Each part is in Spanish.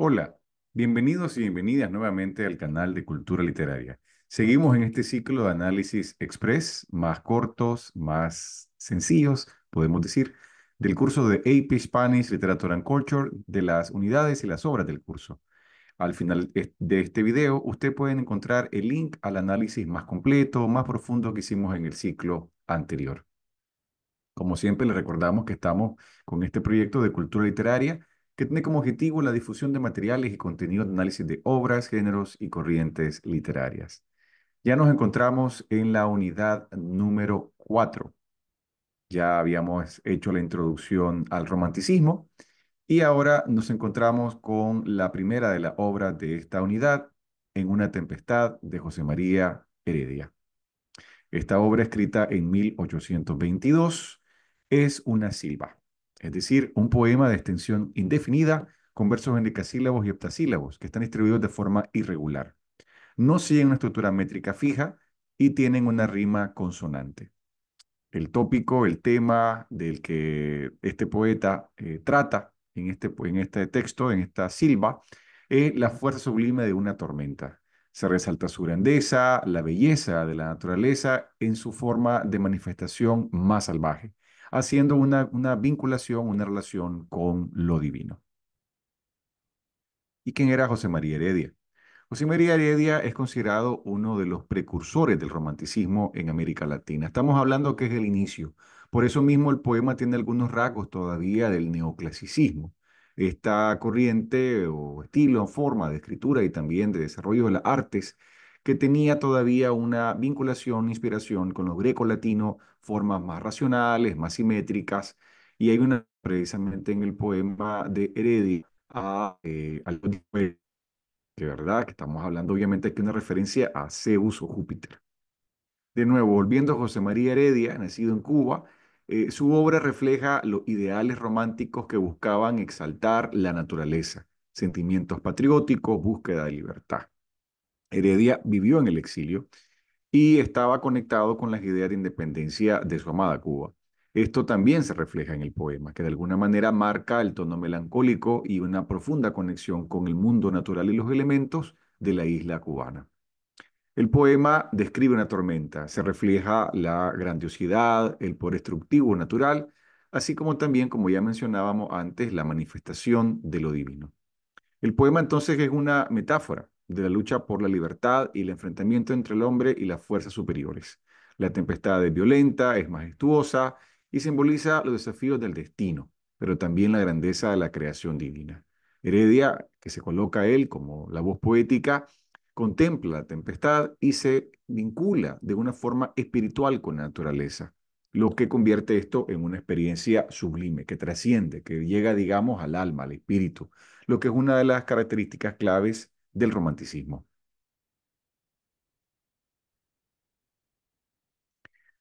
Hola, bienvenidos y bienvenidas nuevamente al canal de Cultura Literaria. Seguimos en este ciclo de análisis express, más cortos, más sencillos, podemos decir, del curso de AP Spanish Literature and Culture, de las unidades y las obras del curso. Al final de este video, usted puede encontrar el link al análisis más completo, más profundo que hicimos en el ciclo anterior. Como siempre, le recordamos que estamos con este proyecto de cultura literaria que tiene como objetivo la difusión de materiales y contenidos de análisis de obras, géneros y corrientes literarias. Ya nos encontramos en la unidad número 4. Ya habíamos hecho la introducción al romanticismo y ahora nos encontramos con la primera de las obras de esta unidad, En una tempestad de José María Heredia. Esta obra escrita en 1822 es una silva es decir, un poema de extensión indefinida con versos en decasílabos y heptasílabos que están distribuidos de forma irregular. No siguen una estructura métrica fija y tienen una rima consonante. El tópico, el tema del que este poeta eh, trata en este, en este texto, en esta silva, es la fuerza sublime de una tormenta. Se resalta su grandeza, la belleza de la naturaleza en su forma de manifestación más salvaje haciendo una, vinculación, una relación con lo divino. ¿Y quién era José María Heredia? José María Heredia es considerado uno de los precursores del romanticismo en América Latina. Estamos hablando que es el inicio. Por eso mismo el poema tiene algunos rasgos todavía del neoclasicismo. Esta corriente o estilo, forma de escritura y también de desarrollo de las artes que tenía todavía una vinculación, inspiración con lo greco-latino, formas más racionales, más simétricas, y hay una precisamente en el poema de Heredia a, eh, verdad que estamos hablando obviamente que una referencia a Zeus o Júpiter. De nuevo, volviendo a José María Heredia, nacido en Cuba, eh, su obra refleja los ideales románticos que buscaban exaltar la naturaleza, sentimientos patrióticos, búsqueda de libertad. Heredia vivió en el exilio y estaba conectado con las ideas de independencia de su amada Cuba. Esto también se refleja en el poema, que de alguna manera marca el tono melancólico y una profunda conexión con el mundo natural y los elementos de la isla cubana. El poema describe una tormenta, se refleja la grandiosidad, el poder destructivo natural, así como también, como ya mencionábamos antes, la manifestación de lo divino. El poema entonces es una metáfora, de la lucha por la libertad y el enfrentamiento entre el hombre y las fuerzas superiores. La tempestad es violenta, es majestuosa y simboliza los desafíos del destino, pero también la grandeza de la creación divina. Heredia, que se coloca él como la voz poética, contempla la tempestad y se vincula de una forma espiritual con la naturaleza, lo que convierte esto en una experiencia sublime, que trasciende, que llega, digamos, al alma, al espíritu, lo que es una de las características claves del romanticismo.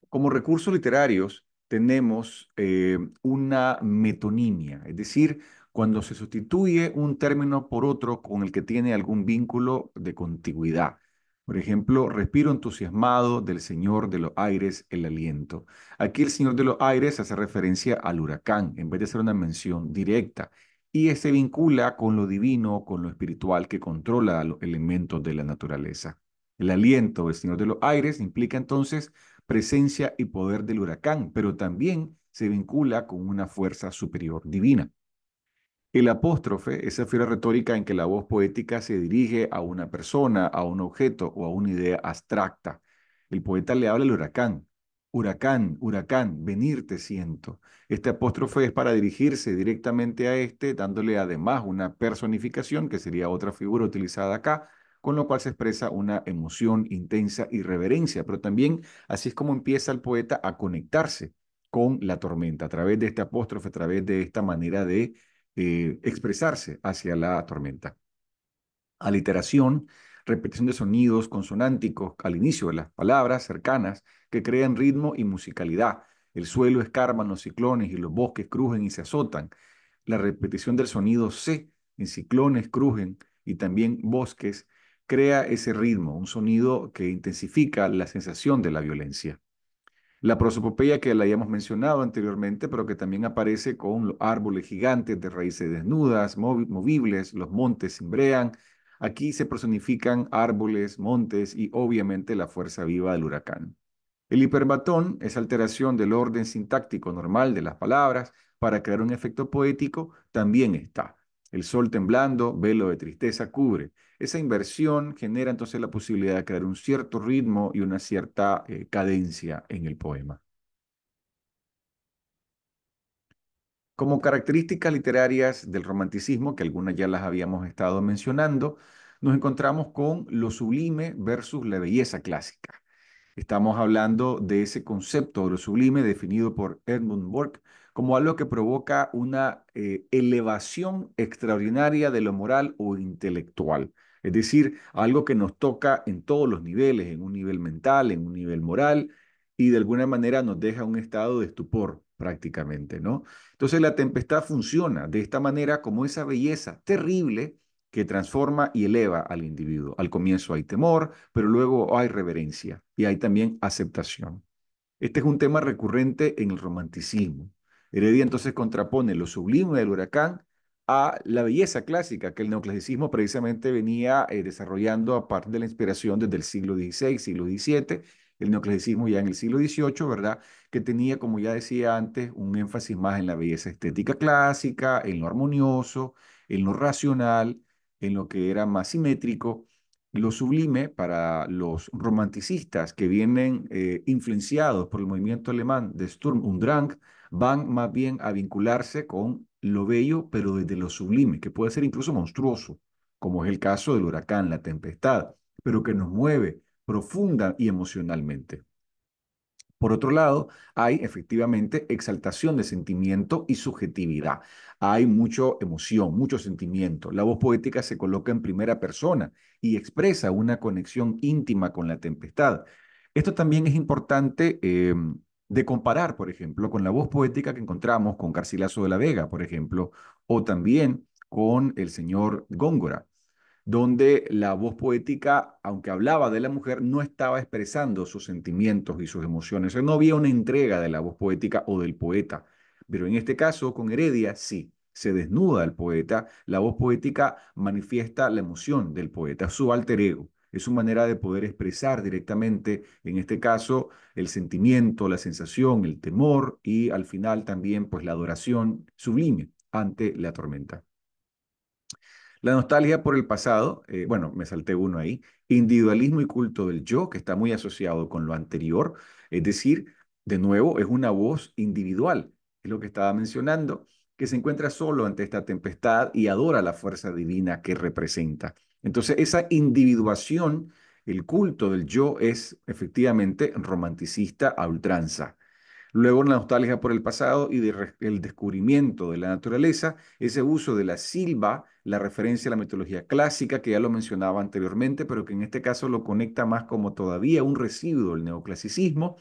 Como recursos literarios tenemos eh, una metonimia, es decir, cuando se sustituye un término por otro con el que tiene algún vínculo de contigüidad. Por ejemplo, respiro entusiasmado del Señor de los Aires, el aliento. Aquí el Señor de los Aires hace referencia al huracán, en vez de hacer una mención directa y se vincula con lo divino, con lo espiritual que controla los elementos de la naturaleza. El aliento del Señor de los Aires implica entonces presencia y poder del huracán, pero también se vincula con una fuerza superior divina. El apóstrofe es esa fiera retórica en que la voz poética se dirige a una persona, a un objeto o a una idea abstracta. El poeta le habla al huracán, huracán, huracán, venir te siento. Este apóstrofe es para dirigirse directamente a este, dándole además una personificación, que sería otra figura utilizada acá, con lo cual se expresa una emoción intensa y reverencia, pero también así es como empieza el poeta a conectarse con la tormenta, a través de este apóstrofe, a través de esta manera de eh, expresarse hacia la tormenta. Aliteración repetición de sonidos consonánticos al inicio de las palabras cercanas que crean ritmo y musicalidad. El suelo escarban los ciclones y los bosques crujen y se azotan. La repetición del sonido C en ciclones crujen y también bosques crea ese ritmo, un sonido que intensifica la sensación de la violencia. La prosopopeya que la habíamos mencionado anteriormente, pero que también aparece con árboles gigantes de raíces desnudas, movibles, los montes cimbrean, Aquí se personifican árboles, montes y obviamente la fuerza viva del huracán. El hiperbatón es alteración del orden sintáctico normal de las palabras para crear un efecto poético, también está. El sol temblando, velo de tristeza, cubre. Esa inversión genera entonces la posibilidad de crear un cierto ritmo y una cierta eh, cadencia en el poema. Como características literarias del romanticismo, que algunas ya las habíamos estado mencionando, nos encontramos con lo sublime versus la belleza clásica. Estamos hablando de ese concepto de lo sublime definido por Edmund Burke como algo que provoca una eh, elevación extraordinaria de lo moral o intelectual. Es decir, algo que nos toca en todos los niveles, en un nivel mental, en un nivel moral, y de alguna manera nos deja un estado de estupor, prácticamente, ¿no? Entonces la tempestad funciona de esta manera como esa belleza terrible que transforma y eleva al individuo. Al comienzo hay temor, pero luego hay reverencia y hay también aceptación. Este es un tema recurrente en el romanticismo. Heredia entonces contrapone lo sublime del huracán a la belleza clásica que el neoclasicismo precisamente venía eh, desarrollando a partir de la inspiración desde el siglo XVI, siglo XVII el neoclasicismo ya en el siglo XVIII, ¿verdad? Que tenía, como ya decía antes, un énfasis más en la belleza estética clásica, en lo armonioso, en lo racional, en lo que era más simétrico. Lo sublime para los romanticistas que vienen eh, influenciados por el movimiento alemán de Sturm und Drang van más bien a vincularse con lo bello, pero desde lo sublime, que puede ser incluso monstruoso, como es el caso del huracán, la tempestad, pero que nos mueve profunda y emocionalmente. Por otro lado, hay efectivamente exaltación de sentimiento y subjetividad. Hay mucha emoción, mucho sentimiento. La voz poética se coloca en primera persona y expresa una conexión íntima con la tempestad. Esto también es importante em, de comparar, por ejemplo, con la voz poética que encontramos con carcilaso de la Vega, por ejemplo, o también con el señor Góngora donde la voz poética, aunque hablaba de la mujer, no estaba expresando sus sentimientos y sus emociones. No había una entrega de la voz poética o del poeta, pero en este caso con Heredia sí. Se desnuda el poeta, la voz poética manifiesta la emoción del poeta, su alter ego. Es su manera de poder expresar directamente, en este caso, el sentimiento, la sensación, el temor y al final también pues la adoración sublime ante la tormenta. La nostalgia por el pasado, eh, bueno, me salté uno ahí, individualismo y culto del yo, que está muy asociado con lo anterior, es decir, de nuevo, es una voz individual, es lo que estaba mencionando, que se encuentra solo ante esta tempestad y adora la fuerza divina que representa. Entonces, esa individuación, el culto del yo es efectivamente romanticista a ultranza. Luego la nostalgia por el pasado y el descubrimiento de la naturaleza, ese uso de la silva, la referencia a la mitología clásica que ya lo mencionaba anteriormente, pero que en este caso lo conecta más como todavía un residuo del neoclasicismo,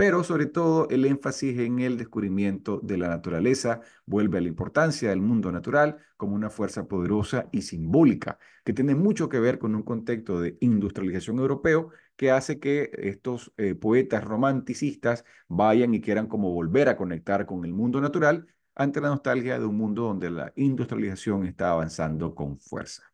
pero sobre todo el énfasis en el descubrimiento de la naturaleza vuelve a la importancia del mundo natural como una fuerza poderosa y simbólica, que tiene mucho que ver con un contexto de industrialización europeo que hace que estos eh, poetas romanticistas vayan y quieran como volver a conectar con el mundo natural ante la nostalgia de un mundo donde la industrialización está avanzando con fuerza.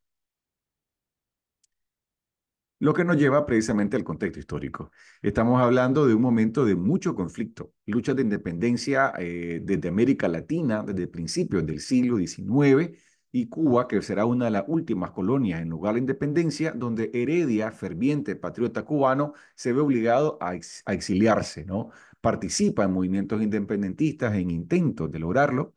Lo que nos lleva precisamente al contexto histórico. Estamos hablando de un momento de mucho conflicto, luchas de independencia eh, desde América Latina, desde principios del siglo XIX, y Cuba, que será una de las últimas colonias en lugar de independencia, donde Heredia, ferviente patriota cubano, se ve obligado a exiliarse, ¿no? Participa en movimientos independentistas, en intentos de lograrlo,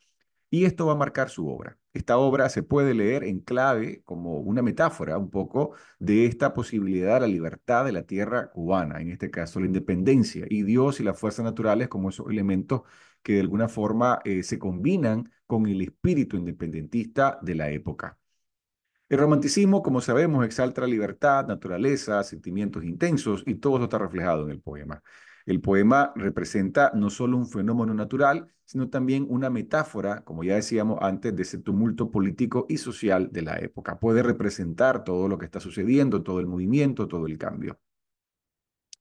y esto va a marcar su obra. Esta obra se puede leer en clave como una metáfora un poco de esta posibilidad de la libertad de la tierra cubana, en este caso la independencia, y Dios y las fuerzas naturales como esos elementos que de alguna forma eh, se combinan con el espíritu independentista de la época. El romanticismo, como sabemos, exalta la libertad, naturaleza, sentimientos intensos y todo eso está reflejado en el poema. El poema representa no solo un fenómeno natural, sino también una metáfora, como ya decíamos antes, de ese tumulto político y social de la época. Puede representar todo lo que está sucediendo, todo el movimiento, todo el cambio.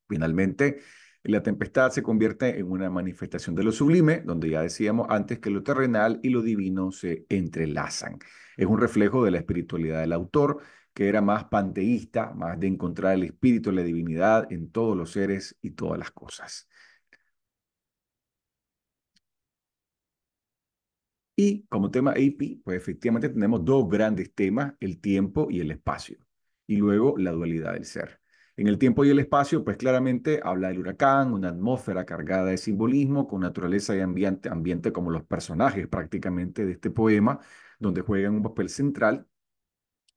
Finalmente, la tempestad se convierte en una manifestación de lo sublime, donde ya decíamos antes que lo terrenal y lo divino se entrelazan. Es un reflejo de la espiritualidad del autor que era más panteísta, más de encontrar el espíritu, la divinidad en todos los seres y todas las cosas. Y como tema AP, pues efectivamente tenemos dos grandes temas, el tiempo y el espacio, y luego la dualidad del ser. En el tiempo y el espacio, pues claramente habla del huracán, una atmósfera cargada de simbolismo, con naturaleza y ambiente, ambiente como los personajes prácticamente de este poema, donde juegan un papel central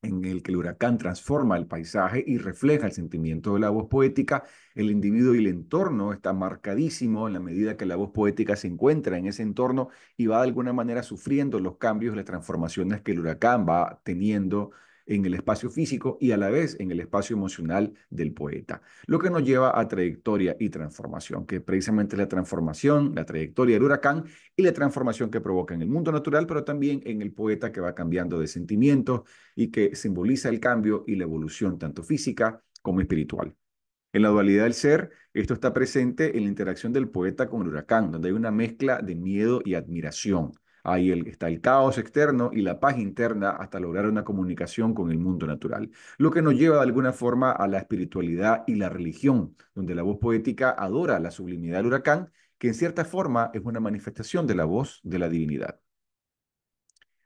en el que el huracán transforma el paisaje y refleja el sentimiento de la voz poética, el individuo y el entorno están marcadísimo en la medida que la voz poética se encuentra en ese entorno y va de alguna manera sufriendo los cambios, las transformaciones que el huracán va teniendo en el espacio físico y a la vez en el espacio emocional del poeta, lo que nos lleva a trayectoria y transformación, que precisamente la transformación, la trayectoria del huracán y la transformación que provoca en el mundo natural, pero también en el poeta que va cambiando de sentimiento y que simboliza el cambio y la evolución tanto física como espiritual. En la dualidad del ser, esto está presente en la interacción del poeta con el huracán, donde hay una mezcla de miedo y admiración. Ahí está el caos externo y la paz interna hasta lograr una comunicación con el mundo natural, lo que nos lleva de alguna forma a la espiritualidad y la religión, donde la voz poética adora la sublimidad del huracán, que en cierta forma es una manifestación de la voz de la divinidad.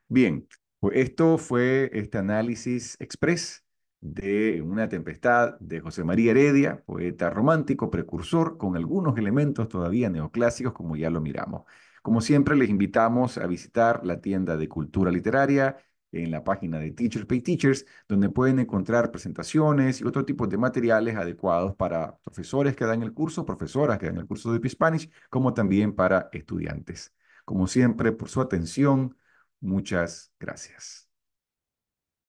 Bien, pues esto fue este análisis express de Una tempestad de José María Heredia, poeta romántico, precursor, con algunos elementos todavía neoclásicos, como ya lo miramos. Como siempre, les invitamos a visitar la tienda de cultura literaria en la página de Teachers Pay Teachers, donde pueden encontrar presentaciones y otro tipo de materiales adecuados para profesores que dan el curso, profesoras que dan el curso de P Spanish, como también para estudiantes. Como siempre, por su atención, muchas gracias.